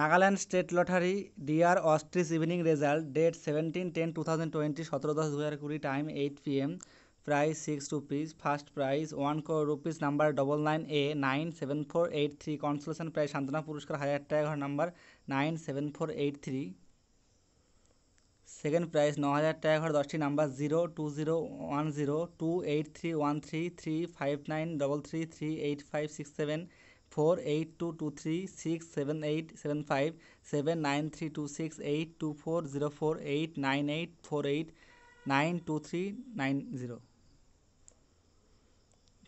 Nagaland state lottery dear ostrich evening result date seventeen ten two thousand twenty সতেরো দশ দু হাজার কুড়ি time eight P M price six rupees first price one crore rupees number double nine A nine seven four eight three consolation price সান্ত্বনা পুরস্কার হাজার টাকা ঘর number nine seven four eight three second prize ন হাজার টাকা ঘর দশটি number zero two zero one zero two eight three one three three five nine double three three eight five six seven four eight two two three six seven eight seven five seven nine three two six eight two four zero four eight nine eight four eight nine two three nine zero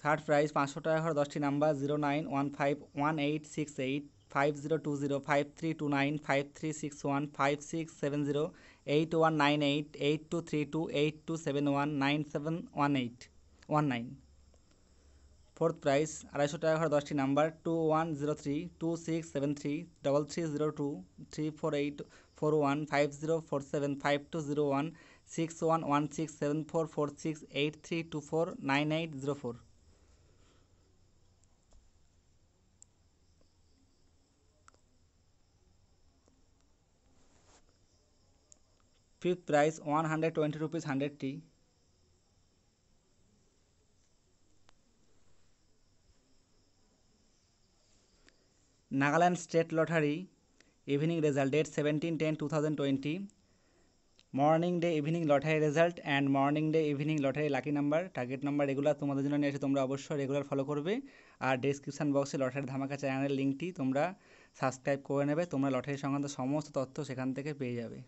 third prize পাঁচশো টাকা হওয়ার দশটি number zero nine one five one eight six eight five zero two zero five three two nine five three six one five six seven zero eight one nine eight eight two three two eight two seven one nine seven one eight one nine fourth price आढ़ाई सौ दस टी number two one zero three two six seven three double three zero two three four eight four one five zero four seven five two zero one six one one six seven four four six eight three two four nine eight zero four fifth price one hundred twenty rupees hundred टी Nagaland state lottery evening result date seventeen ten two thousand twenty morning day evening lottery result and morning day evening lottery lucky number target number regular তোমাদের জন্য নিয়ে এসে তোমরা অবশ্যই regular follow করবে আর description বক্সে lottery ধামাকা চ্যানেলের লিঙ্কটি তোমরা সাবস্ক্রাইব করে নেবে তোমরা লটারি সংক্রান্ত সমস্ত তথ্য সেখান থেকে পেয়ে যাবে